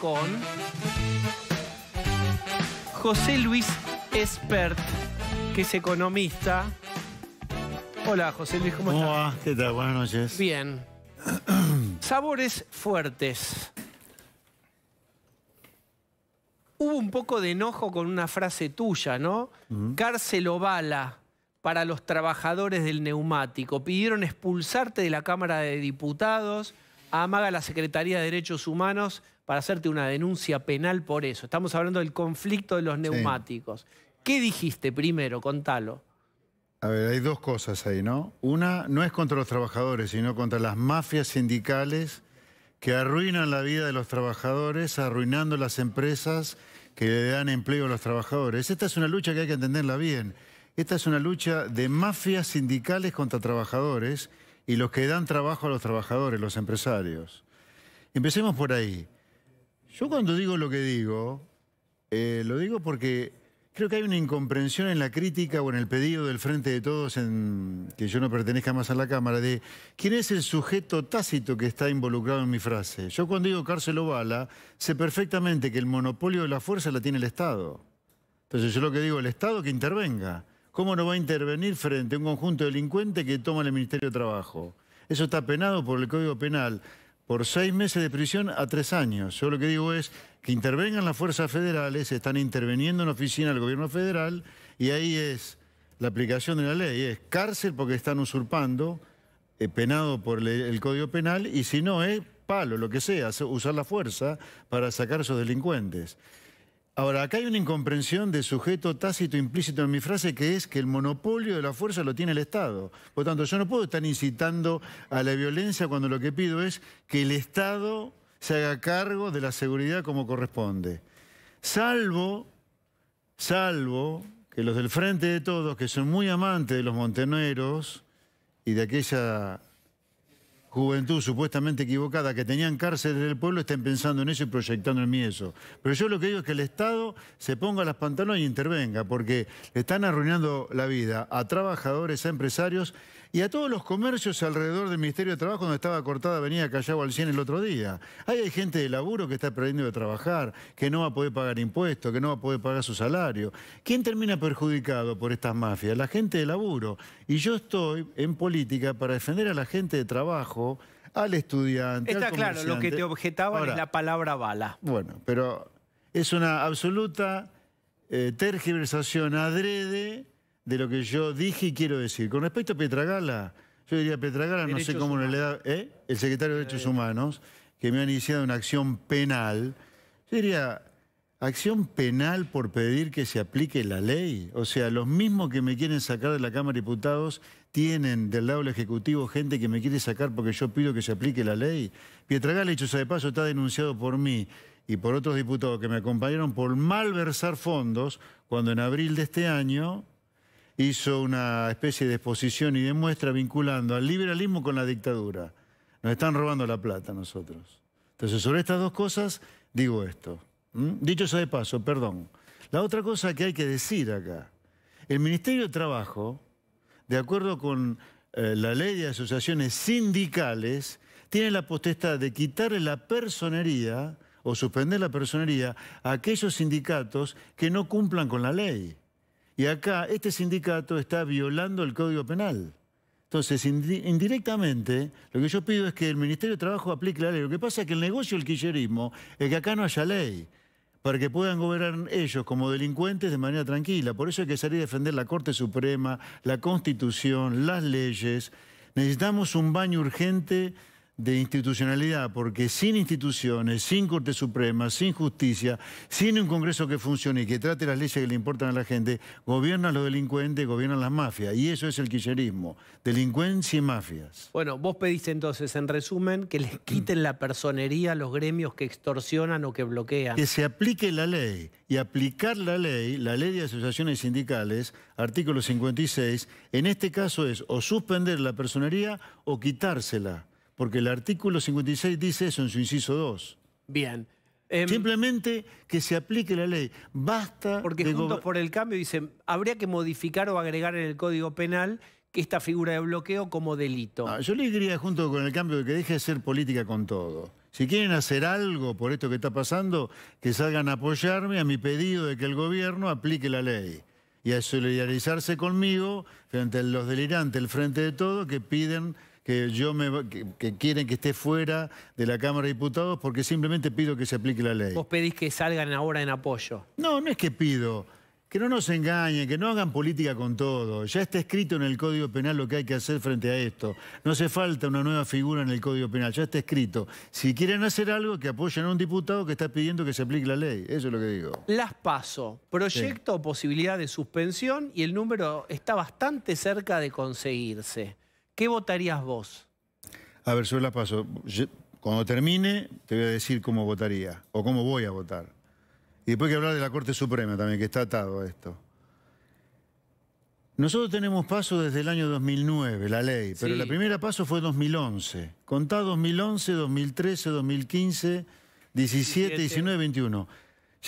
con José Luis Espert, que es economista. Hola, José Luis, ¿cómo, estás? ¿Qué tal? Buenas noches. Bien. Sabores fuertes. Hubo un poco de enojo con una frase tuya, ¿no? Cárcel o bala para los trabajadores del neumático. Pidieron expulsarte de la Cámara de Diputados amaga la Secretaría de Derechos Humanos para hacerte una denuncia penal por eso. Estamos hablando del conflicto de los neumáticos. ¿Qué dijiste primero? Contalo. A ver, hay dos cosas ahí, ¿no? Una no es contra los trabajadores, sino contra las mafias sindicales que arruinan la vida de los trabajadores, arruinando las empresas que le dan empleo a los trabajadores. Esta es una lucha que hay que entenderla bien. Esta es una lucha de mafias sindicales contra trabajadores y los que dan trabajo a los trabajadores, los empresarios. Empecemos por ahí. Yo cuando digo lo que digo, eh, lo digo porque creo que hay una incomprensión en la crítica o en el pedido del Frente de Todos, en, que yo no pertenezca más a la Cámara, de quién es el sujeto tácito que está involucrado en mi frase. Yo cuando digo cárcel o bala, sé perfectamente que el monopolio de la fuerza la tiene el Estado. Entonces yo lo que digo, el Estado que intervenga. ¿Cómo no va a intervenir frente a un conjunto de que toma el Ministerio de Trabajo? Eso está penado por el Código Penal por seis meses de prisión a tres años. Yo lo que digo es que intervengan las fuerzas federales, están interviniendo en la oficina del gobierno federal y ahí es la aplicación de la ley, es cárcel porque están usurpando, eh, penado por el Código Penal, y si no es palo, lo que sea, usar la fuerza para sacar a esos delincuentes. Ahora, acá hay una incomprensión de sujeto tácito implícito en mi frase que es que el monopolio de la fuerza lo tiene el Estado. Por lo tanto, yo no puedo estar incitando a la violencia cuando lo que pido es que el Estado se haga cargo de la seguridad como corresponde. Salvo, salvo que los del Frente de Todos, que son muy amantes de los monteneros y de aquella juventud supuestamente equivocada que tenían cárceles del pueblo estén pensando en eso y proyectando en mí eso. Pero yo lo que digo es que el Estado se ponga las pantalones y e intervenga, porque están arruinando la vida a trabajadores, a empresarios y a todos los comercios alrededor del Ministerio de Trabajo donde estaba cortada venía Callao al 100 el otro día. Ahí hay gente de laburo que está perdiendo de trabajar, que no va a poder pagar impuestos, que no va a poder pagar su salario. ¿Quién termina perjudicado por estas mafias? La gente de laburo. Y yo estoy en política para defender a la gente de trabajo al estudiante. Está claro, lo que te objetaba es la palabra bala. Bueno, pero es una absoluta eh, tergiversación adrede de lo que yo dije y quiero decir. Con respecto a Petragala, yo diría Petragala, no sé cómo le da, ¿eh? el secretario de Derechos Humanos, que me ha iniciado una acción penal, yo diría, acción penal por pedir que se aplique la ley. O sea, los mismos que me quieren sacar de la Cámara de Diputados tienen del lado del Ejecutivo gente que me quiere sacar porque yo pido que se aplique la ley. Pietragala, hecho de paso, está denunciado por mí y por otros diputados que me acompañaron por malversar fondos cuando en abril de este año hizo una especie de exposición y de muestra vinculando al liberalismo con la dictadura. Nos están robando la plata nosotros. Entonces, sobre estas dos cosas, digo esto. Dicho eso de paso, perdón. La otra cosa que hay que decir acá, el Ministerio de Trabajo, de acuerdo con eh, la ley de asociaciones sindicales, tiene la potestad de quitarle la personería o suspender la personería a aquellos sindicatos que no cumplan con la ley. Y acá este sindicato está violando el Código Penal. Entonces, indirectamente, lo que yo pido es que el Ministerio de Trabajo aplique la ley. Lo que pasa es que el negocio del quillerismo es que acá no haya ley para que puedan gobernar ellos como delincuentes de manera tranquila. Por eso hay que salir a defender la Corte Suprema, la Constitución, las leyes. Necesitamos un baño urgente de institucionalidad, porque sin instituciones, sin Corte Suprema, sin justicia, sin un Congreso que funcione y que trate las leyes que le importan a la gente, gobiernan los delincuentes, gobiernan las mafias, y eso es el quillerismo, delincuencia y mafias. Bueno, vos pediste entonces, en resumen, que les quiten la personería a los gremios que extorsionan o que bloquean. Que se aplique la ley, y aplicar la ley, la ley de asociaciones sindicales, artículo 56, en este caso es o suspender la personería o quitársela. Porque el artículo 56 dice eso en su inciso 2. Bien. Em, Simplemente que se aplique la ley. Basta Porque Juntos por el Cambio dicen, habría que modificar o agregar en el Código Penal que esta figura de bloqueo como delito. Ah, yo le diría junto con el cambio que deje de ser política con todo. Si quieren hacer algo por esto que está pasando, que salgan a apoyarme a mi pedido de que el gobierno aplique la ley y a solidarizarse conmigo frente a los delirantes, el frente de todo, que piden que quieren que esté fuera de la Cámara de Diputados porque simplemente pido que se aplique la ley. ¿Vos pedís que salgan ahora en apoyo? No, no es que pido. Que no nos engañen, que no hagan política con todo. Ya está escrito en el Código Penal lo que hay que hacer frente a esto. No hace falta una nueva figura en el Código Penal, ya está escrito. Si quieren hacer algo, que apoyen a un diputado que está pidiendo que se aplique la ley. Eso es lo que digo. Las paso. Proyecto posibilidad de suspensión y el número está bastante cerca de conseguirse. ¿Qué votarías vos? A ver, sobre la paso. cuando termine, te voy a decir cómo votaría o cómo voy a votar. Y después hay que hablar de la Corte Suprema también, que está atado a esto. Nosotros tenemos paso desde el año 2009, la ley, pero la primera paso fue 2011. Contá 2011, 2013, 2015, 17, 19, 21.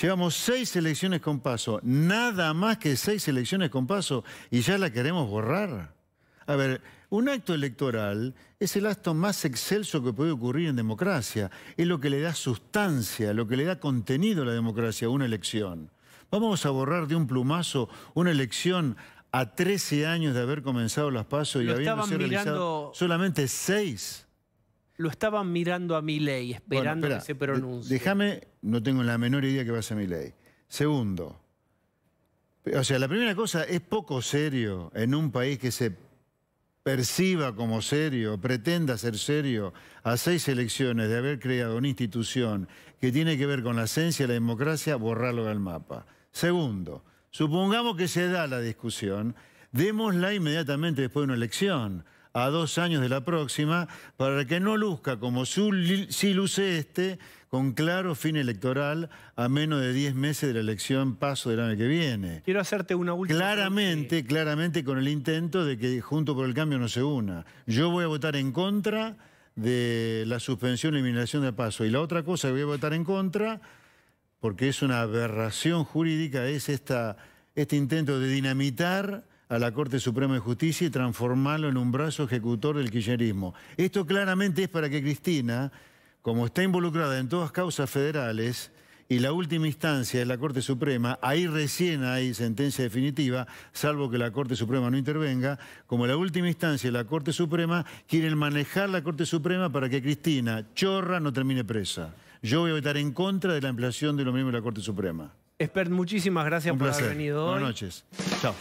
Llevamos seis elecciones con paso, nada más que seis elecciones con paso, y ya la queremos borrar. A ver, un acto electoral es el acto más excelso que puede ocurrir en democracia. Es lo que le da sustancia, lo que le da contenido a la democracia, una elección. Vamos a borrar de un plumazo una elección a 13 años de haber comenzado las pasos y habiendo sido mirando... solamente seis. Lo estaban mirando a mi ley, esperando que se pronuncie. Déjame, no tengo la menor idea que va a ser mi ley. Segundo, o sea, la primera cosa, es poco serio en un país que se perciba como serio, pretenda ser serio, a seis elecciones de haber creado una institución que tiene que ver con la esencia de la democracia, borrarlo del mapa. Segundo, supongamos que se da la discusión, démosla inmediatamente después de una elección a dos años de la próxima para que no luzca como sí si luce este con claro fin electoral a menos de 10 meses de la elección paso del año que viene. Quiero hacerte una última Claramente, claramente con el intento de que Junto por el Cambio no se una. Yo voy a votar en contra de la suspensión y eliminación de paso. Y la otra cosa que voy a votar en contra, porque es una aberración jurídica, es esta, este intento de dinamitar a la Corte Suprema de Justicia y transformarlo en un brazo ejecutor del kirchnerismo. Esto claramente es para que Cristina, como está involucrada en todas causas federales y la última instancia de la Corte Suprema, ahí recién hay sentencia definitiva, salvo que la Corte Suprema no intervenga, como la última instancia de la Corte Suprema, quieren manejar la Corte Suprema para que Cristina, chorra, no termine presa. Yo voy a votar en contra de la ampliación de lo mismo de la Corte Suprema. Expert, muchísimas gracias por haber venido hoy. Buenas noches. Chao.